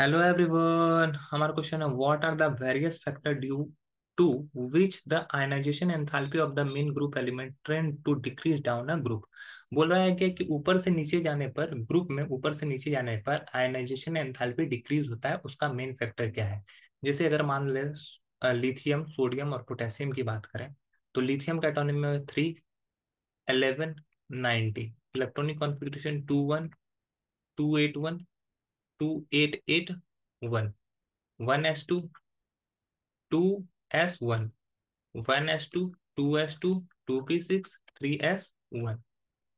Hello everyone हमारा question है what are the various factor due to which the ionization enthalpy of the main group element trend to decrease down a group बोल रहा है क्या कि ऊपर से नीचे जाने पर ग्रुप में ऊपर से नीचे जाने पर आयनाइजेशन एंथैल्पी डिक्रीज होता है उसका मेन फैक्टर क्या है जैसे अगर मान ले लिथियम सोडियम और पोटेशियम की बात करें तो लिथियम का एटोनिम में three eleven ninety electronic configuration two one two eight one two eight eight one one s two two s one one s two two s two two p six three s one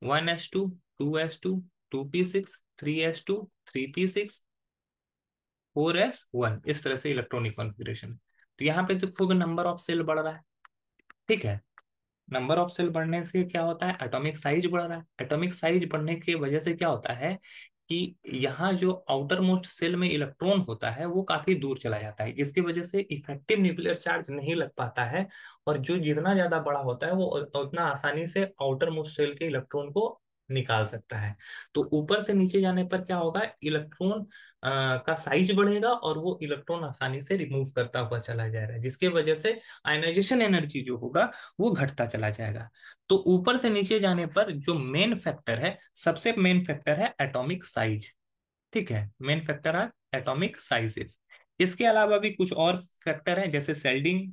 one s two two s two two p six three s two three p six four s one इस तरह से electronic configuration तो यहाँ पे तो number of cell बढ़ रहा है ठीक है नंबर ऑफ सेल बढ़ने से क्या होता है एटॉमिक साइज बढ़ रहा है एटॉमिक साइज बढ़ने की वजह से क्या होता है कि यहाँ जो आउटर मोस्ट सेल में इलेक्ट्रॉन होता है वो काफी दूर चला जाता है जिसकी वजह से इफेक्टिव न्यूक्लियर चार्ज नहीं लग पाता है और जो जितना ज्यादा बड़ा होता है वो उतना आसानी से आउटर मोस्ट सेल के इलेक्ट्रॉन को निकाल सकता है तो ऊपर से नीचे जाने पर क्या होगा इलेक्ट्रॉन का साइज बढ़ेगा और वो इलेक्ट्रॉन आसानी से रिमूव करता हुआ चला जाएगा जिसके वजह से आयनाइजेशन एनर्जी जो होगा वो घटता चला जाएगा तो ऊपर से नीचे जाने पर जो मेन फैक्टर है सबसे मेन फैक्टर है एटॉमिक साइज ठीक है मेन फैक्टर है एटॉमिक साइजेस इसके अलावा भी कुछ और फैक्टर है जैसे सेल्डिंग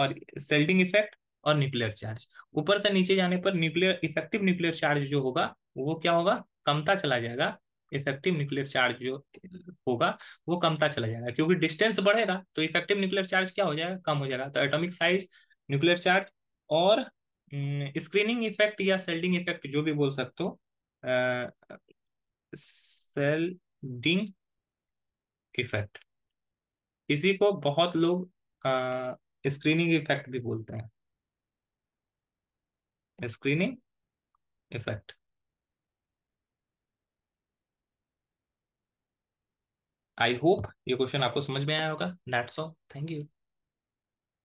और सेल्डिंग इफेक्ट और न्यूक्लियर चार्ज ऊपर से नीचे जाने पर न्यूक्लियर इफेक्टिव न्यूक्लियर चार्ज जो होगा वो क्या होगा कमता चला जाएगा इफेक्टिव न्यूक्लियर चार्ज जो होगा वो कमता चला जाएगा क्योंकि डिस्टेंस बढ़ेगा तो इफेक्टिव न्यूक्लियर चार्ज क्या हो जाएगा कम हो जाएगा तो एटोमिक साइज न्यूक्लियर चार्ज और स्क्रीनिंग हम्म, इफेक्ट या सेल्डिंग इफेक्ट जो भी बोल सकते हो सेल्डिंग इफेक्ट इसी को बहुत लोग स्क्रीनिंग इफेक्ट भी बोलते हैं screening effect. आई होप ये क्वेश्चन आपको समझ में आया होगा दैट्स ऑल थैंक यू